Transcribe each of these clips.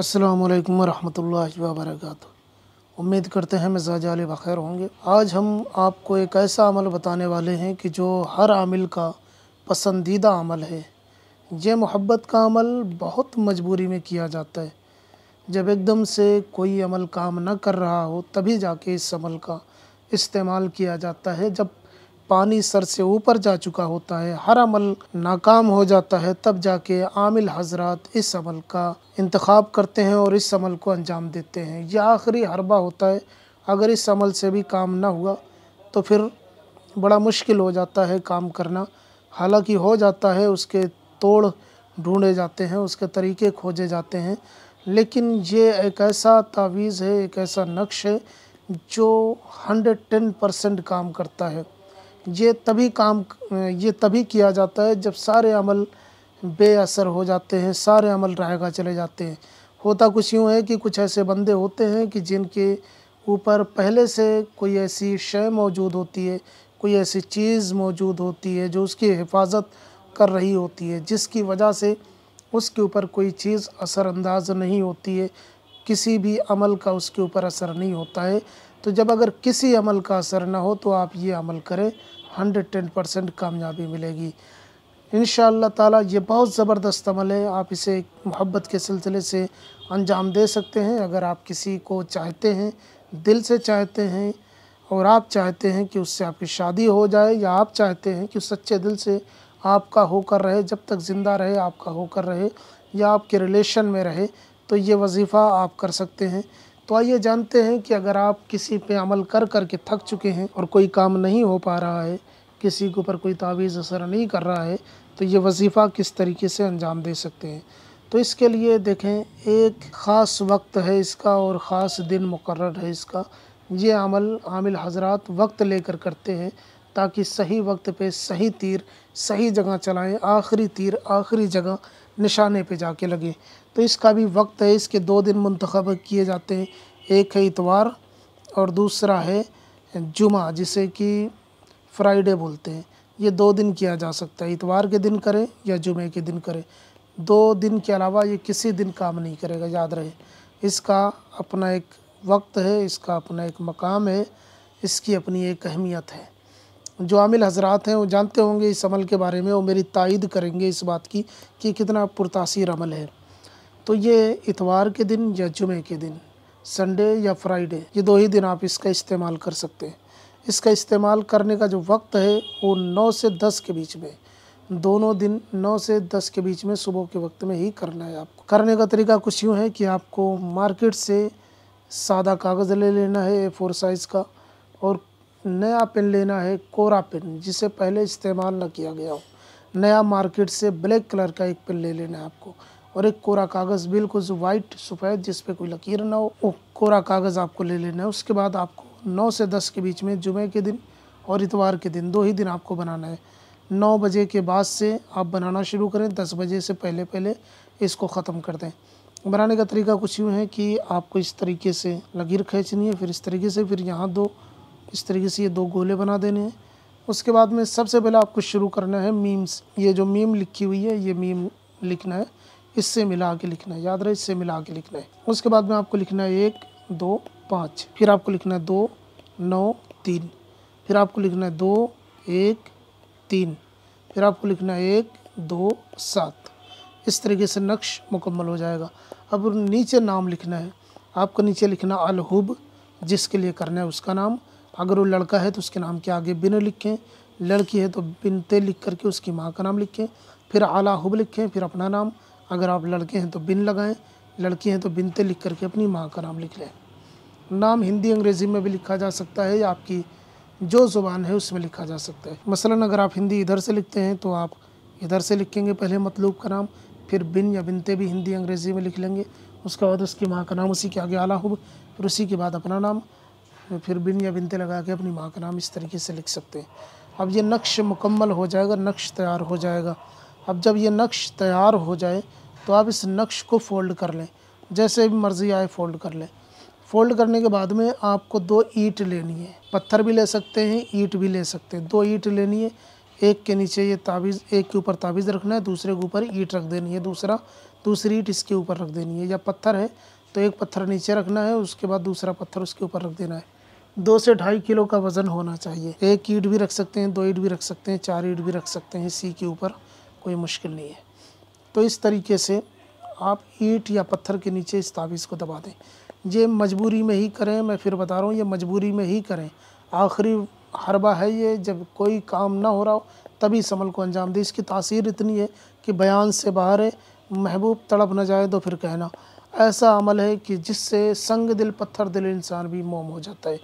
असलकम वालेकुम रहमतुल्लाहि व उम्मीद करते हैं मिजाज आल बखैर होंगे आज हम आपको एक ऐसा अमल बताने वाले हैं कि जो हर आमिल का पसंदीदा अमल है ये मोहब्बत का अमल बहुत मजबूरी में किया जाता है जब एकदम से कोई अमल काम न कर रहा हो तभी जाके इस अमल का इस्तेमाल किया जाता है जब पानी सर से ऊपर जा चुका होता है हर अमल नाकाम हो जाता है तब जाके आमिल हजरत इस अमल का इंतखब करते हैं और इस अमल को अंजाम देते हैं यह आखिरी हरबा होता है अगर इस अमल से भी काम ना हुआ तो फिर बड़ा मुश्किल हो जाता है काम करना हालांकि हो जाता है उसके तोड़ ढूंढे जाते हैं उसके तरीके खोजे जाते हैं लेकिन ये एक ऐसा तावीज़ है एक ऐसा नक्श है जो हंड्रेड टेन परसेंट काम करता है ये तभी काम ये तभी किया जाता है जब सारे अमल बेअसर हो जाते हैं सारे अमल रहेगा चले जाते हैं होता कुछ यूँ है कि कुछ ऐसे बंदे होते हैं कि जिनके ऊपर पहले से कोई ऐसी शय मौजूद होती है कोई ऐसी चीज़ मौजूद होती है जो उसकी हिफाजत कर रही होती है जिसकी वजह से उसके ऊपर कोई चीज़ असरअंदाज नहीं होती है किसी भी अमल का उसके ऊपर असर नहीं होता है तो जब अगर किसी अमल का असर ना हो तो आप ये अमल करें हंड्रेड टेन परसेंट कामयाबी मिलेगी इन ताला ये बहुत ज़बरदस्त अमल है आप इसे मोहब्बत के सिलसिले से अंजाम दे सकते हैं अगर आप किसी को चाहते हैं दिल से चाहते हैं और आप चाहते हैं कि उससे आपकी शादी हो जाए या आप चाहते हैं कि सच्चे दिल से आपका होकर रहे जब तक ज़िंदा रहे आपका होकर रहे या आपके रिलेशन में रहे तो ये वजीफ़ा आप कर सकते हैं तो आइए जानते हैं कि अगर आप किसी पे अमल कर कर के थक चुके हैं और कोई काम नहीं हो पा रहा है किसी के ऊपर कोई तावीज़ असर नहीं कर रहा है तो ये वजीफ़ा किस तरीके से अंजाम दे सकते हैं तो इसके लिए देखें एक ख़ास वक्त है इसका और ख़ास दिन मुकर है इसका ये अमल आमिल हजरात वक्त लेकर करते हैं ताकि सही वक्त पे सही तीर सही जगह चलाएं आखिरी तीर आखिरी जगह निशाने पे जाके लगे तो इसका भी वक्त है इसके दो दिन मंतखब किए जाते हैं एक है इतवार और दूसरा है जुमा जिसे कि फ्राइडे बोलते हैं ये दो दिन किया जा सकता है इतवार के दिन करें या जुमे के दिन करें दो दिन के अलावा ये किसी दिन काम नहीं करेगा याद रहे इसका अपना एक वक्त है इसका अपना एक मकाम है इसकी अपनी एक अहमियत है जो आमिल हजरात हैं वो जानते होंगे इस अमल के बारे में वो मेरी तायद करेंगे इस बात की कि कितना पुरतासर अमल है तो ये इतवार के दिन या जुमे के दिन संडे या फ्राइडे ये दो ही दिन आप इसका इस्तेमाल कर सकते हैं इसका इस्तेमाल करने का जो वक्त है वो नौ से दस के बीच में दोनों दिन नौ से दस के बीच में सुबह के वक्त में ही करना है आपको करने का तरीका कुछ यूँ है कि आपको मार्केट से सादा कागज़ ले लेना है ए फोर साइज़ का और नया पेन लेना है कोरा पेन जिसे पहले इस्तेमाल न किया गया हो नया मार्केट से ब्लैक कलर का एक पेन ले लेना है आपको और एक कोरा कागज़ बिल्कुल वाइट सफ़ेद जिस पर कोई लकीर ना हो वो कोरा कागज़ आपको ले लेना है उसके बाद आपको नौ से दस के बीच में जुमे के दिन और इतवार के दिन दो ही दिन आपको बनाना है नौ बजे के बाद से आप बनाना शुरू करें दस बजे से पहले पहले इसको ख़त्म कर दें बनाने का तरीका कुछ यूँ है कि आपको इस तरीके से लकीर खींचनी है फिर इस तरीके से फिर यहाँ दो इस तरीके से ये दो गोले बना देने हैं उसके बाद में सबसे पहले आपको शुरू करना है मीम्स ये जो मीम लिखी हुई है ये मीम लिखना है इससे मिला के लिखना है याद रहे इससे मिला के लिखना है उसके बाद में आपको लिखना है एक दो पाँच फिर आपको लिखना है दो नौ तीन फिर आपको लिखना है दो एक तीन फिर आपको लिखना है एक दो सात इस तरीके से नक्श मुकम्मल हो जाएगा अब नीचे नाम लिखना है आपको नीचे लिखना अलहुब जिसके लिए करना है उसका नाम अगर वो लड़का है तो उसके नाम के आगे बिन लिखें लड़की है तो बिनते लिख करके उसकी माँ का नाम लिखें फिर आला हुब लिखें फिर अपना नाम अगर आप लड़के हैं तो बिन लगाएं लड़की हैं तो बिनते लिख करके अपनी माँ का नाम लिख लें नाम हिंदी अंग्रेज़ी में भी लिखा जा सकता है या आपकी जो ज़ुबान है उसमें लिखा जा सकता है मसलन अगर आप हिंदी इधर से लिखते हैं तो आप इधर से लिखेंगे पहले मतलूब का नाम फिर बिन या बिनते भी हिंदी अंग्रेज़ी में लिख लेंगे उसके बाद उसकी माँ का नाम उसी के आगे आला हुब फिर उसी के बाद अपना नाम तो फिर बिन या बिनते लगा के अपनी माँ का नाम इस तरीके से लिख सकते हैं अब ये नक्श मुकम्मल हो जाएगा नक्श तैयार हो जाएगा अब जब ये नक्श तैयार हो जाए तो आप इस नक्श को फ़ोल्ड कर लें जैसे भी मर्ज़ी आए फ़ोल्ड कर लें फ़ोल्ड करने के बाद में आपको दो ईट लेनी है पत्थर भी ले सकते हैं ईट भी ले सकते हैं दो ईट लेनी है एक के नीचे ये ताबीज़ एक के ऊपर ताबीज़ रखना है दूसरे के ऊपर ईट रख देनी है दूसरा दूसरी ईट इसके ऊपर रख देनी है या पत्थर है तो एक पत्थर नीचे रखना है उसके बाद दूसरा पत्थर उसके ऊपर रख देना है दो से ढाई किलो का वज़न होना चाहिए एक ईट भी रख सकते हैं दो ईट भी रख सकते हैं चार ईट भी रख सकते हैं इसी के ऊपर कोई मुश्किल नहीं है तो इस तरीके से आप ईट या पत्थर के नीचे इस ताबीज़ को दबा दें ये मजबूरी में ही करें मैं फिर बता रहा हूँ ये मजबूरी में ही करें आखिरी हरबा है ये जब कोई काम ना हो रहा हो तभी इस अमल को अंजाम दें इसकी तासीर इतनी है कि बयान से बाहर है महबूब तड़प ना जाए तो फिर कहना ऐसा अमल है कि जिससे संग दिल पत्थर दिल इंसान भी मोम हो जाता है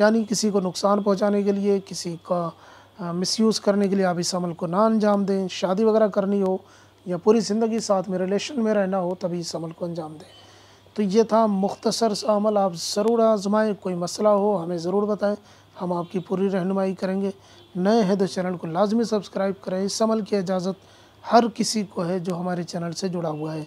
यानी किसी को नुकसान पहुंचाने के लिए किसी का मिसयूज़ करने के लिए आप इस अमल को ना अंजाम दें शादी वगैरह करनी हो या पूरी ज़िंदगी साथ में रिलेशन में रहना हो तभी इस अमल को अंजाम दें तो ये था मुख्तसर सा अमल आप ज़रूर आजमाएँ कोई मसला हो हमें ज़रूर बताएँ हम आपकी पूरी रहनुमाई करेंगे नए हैं तो चैनल को लाजमी सब्सक्राइब करें इस अमल की इजाज़त हर किसी को है जो हमारे चैनल से जुड़ा हुआ है